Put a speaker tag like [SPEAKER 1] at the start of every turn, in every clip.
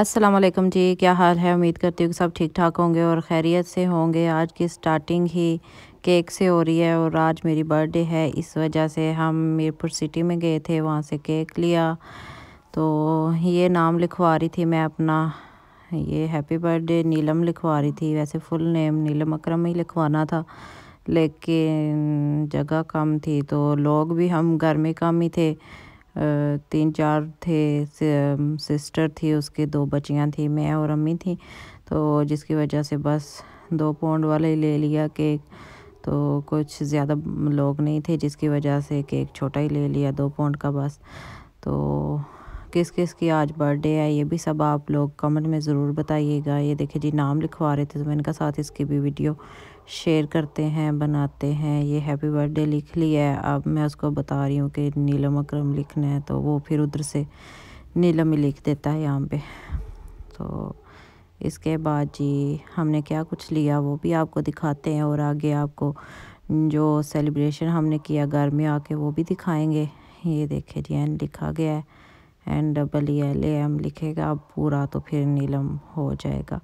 [SPEAKER 1] असलम जी क्या हाल है उम्मीद करती हूँ कि सब ठीक ठाक होंगे और खैरियत से होंगे आज की स्टार्टिंग ही केक से हो रही है और आज मेरी बर्थडे है इस वजह से हम मीरपुर सिटी में गए थे वहाँ से केक लिया तो ये नाम लिखवा रही थी मैं अपना ये हैप्पी बर्थडे नीलम लिखवा रही थी वैसे फुल नेम नीलम अक्रम ही लिखवाना था लेकिन जगह कम थी तो लोग भी हम घर में कम ही थे तीन चार थे सिस्टर थी उसके दो बच्चियाँ थी मैं और अम्मी थी तो जिसकी वजह से बस दो पौंड वाले ले लिया केक तो कुछ ज़्यादा लोग नहीं थे जिसकी वजह से केक छोटा ही ले लिया दो पौंड का बस तो किस किस की आज बर्थडे है ये भी सब आप लोग कमेंट में ज़रूर बताइएगा ये देखे जी नाम लिखवा रहे थे तो मैं इनका साथ इसकी भी वीडियो शेयर करते हैं बनाते हैं ये हैप्पी बर्थडे लिख लिया है अब मैं उसको बता रही हूँ कि नीलम अक्रम लिखना है तो वो फिर उधर से नीलम ही लिख देता है यहाँ पे तो इसके बाद जी हमने क्या कुछ लिया वो भी आपको दिखाते हैं और आगे आपको जो सेलिब्रेशन हमने किया घर में आके वो भी दिखाएंगे ये देखे जी एन लिखा गया है N double E L M लिखेगा अब पूरा तो फिर नीलम हो जाएगा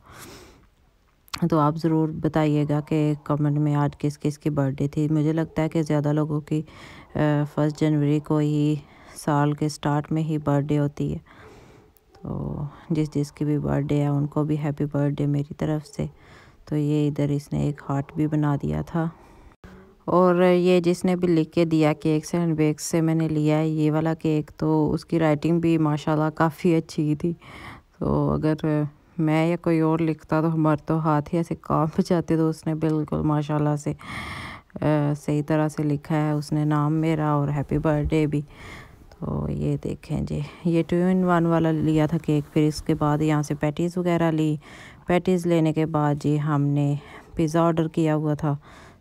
[SPEAKER 1] तो आप ज़रूर बताइएगा कि कमेंट में आज किस किस की बर्थडे थी मुझे लगता है कि ज़्यादा लोगों की फर्स्ट जनवरी को ही साल के स्टार्ट में ही बर्थडे होती है तो जिस जिस की भी बर्थडे है उनको भी हैप्पी बर्थडे मेरी तरफ से तो ये इधर इसने एक हार्ट भी बना दिया था और ये जिसने भी लिख के दिया केक्स एंड बेक्स से मैंने लिया है ये वाला केक तो उसकी राइटिंग भी माशाल्लाह काफ़ी अच्छी थी तो अगर मैं या कोई और लिखता तो हमारे तो हाथ ही ऐसे काँप जाते तो उसने बिल्कुल माशाल्लाह से आ, सही तरह से लिखा है उसने नाम मेरा और हैप्पी बर्थडे भी तो ये देखें जी ये टू इन वन वाला लिया था केक फिर इसके बाद यहाँ से पैटीज़ वगैरह ली पैटीज़ लेने के बाद जी हमने पिज़्ज़ा ऑर्डर किया हुआ था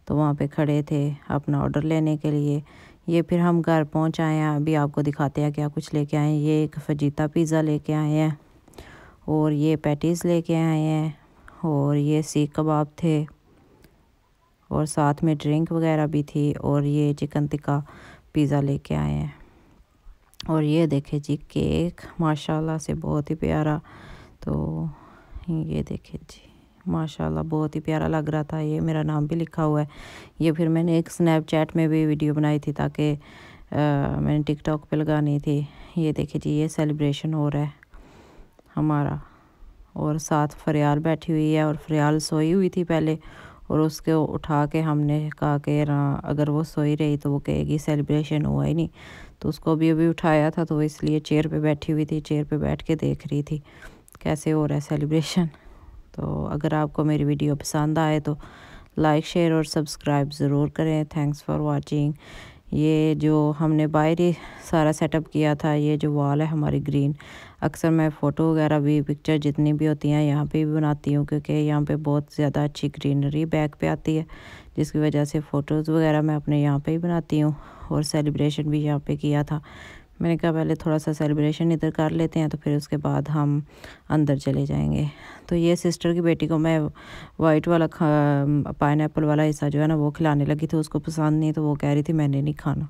[SPEAKER 1] तो वहाँ पे खड़े थे अपना ऑर्डर लेने के लिए ये फिर हम घर पहुँच आए हैं अभी आपको दिखाते हैं क्या कुछ लेके आए हैं ये एक फजीता पिज़्ज़ा लेके आए हैं और ये पैटीज़ लेके आए हैं और ये सीख कबाब थे और साथ में ड्रिंक वगैरह भी थी और ये चिकन टिक्का पिज़्ज़ा लेके आए हैं और ये देखे जी केक माशाल्लाह से बहुत ही प्यारा तो ये देखे जी माशाल्लाह बहुत ही प्यारा लग रहा था ये मेरा नाम भी लिखा हुआ है ये फिर मैंने एक स्नैपचैट में भी वीडियो बनाई थी ताकि मैंने टिकटॉक पे लगानी थी ये देखिए जी ये सेलिब्रेशन हो रहा है हमारा और साथ फरियाल बैठी हुई है और फरियाल सोई हुई थी पहले और उसके उठा के हमने कहा कि अगर वो सोई रही तो वो कहेगी सेलिब्रेशन हुआ ही नहीं तो उसको भी अभी उठाया था तो इसलिए चेयर पे बैठी हुई थी चेयर पे बैठ के देख रही थी कैसे हो रहा है सेलिब्रेशन तो अगर आपको मेरी वीडियो पसंद आए तो लाइक शेयर और सब्सक्राइब ज़रूर करें थैंक्स फॉर वाचिंग ये जो हमने बाहर ही सारा सेटअप किया था ये जो वॉल है हमारी ग्रीन अक्सर मैं फ़ोटो वगैरह भी पिक्चर जितनी भी होती हैं यहाँ पे भी बनाती हूँ क्योंकि यहाँ पे बहुत ज़्यादा अच्छी ग्रीनरी बैक पे आती है जिसकी वजह से फ़ोटोज़ वगैरह मैं अपने यहाँ पे ही बनाती हूँ और सेलिब्रेशन भी यहाँ पे किया था मैंने कहा पहले थोड़ा सा सेलिब्रेशन इधर कर लेते हैं तो फिर उसके बाद हम अंदर चले जाएंगे तो ये सिस्टर की बेटी को मैं वाइट वाला पाइन एप्पल वाला हिस्सा जो है ना वो खिलाने लगी थी उसको पसंद नहीं तो वो कह रही थी मैंने नहीं खाना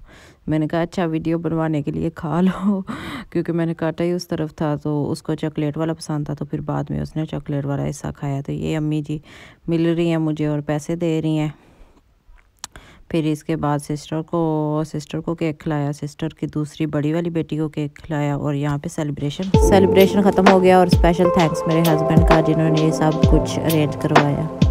[SPEAKER 1] मैंने कहा अच्छा वीडियो बनवाने के लिए खा लो क्योंकि मैंने काटा ही उस तरफ था तो उसको चॉकलेट वाला पसंद था तो फिर बाद में उसने चॉकलेट वाला हिस्सा खाया तो ये अम्मी जी मिल रही हैं मुझे और पैसे दे रही हैं फिर इसके बाद सिस्टर को सिस्टर को केक खिलाया सिस्टर की दूसरी बड़ी वाली बेटी को केक खिलाया और यहाँ पे सेलिब्रेशन सेलिब्रेशन ख़त्म हो गया और स्पेशल थैंक्स मेरे हस्बैंड का जिन्होंने सब कुछ अरेंज करवाया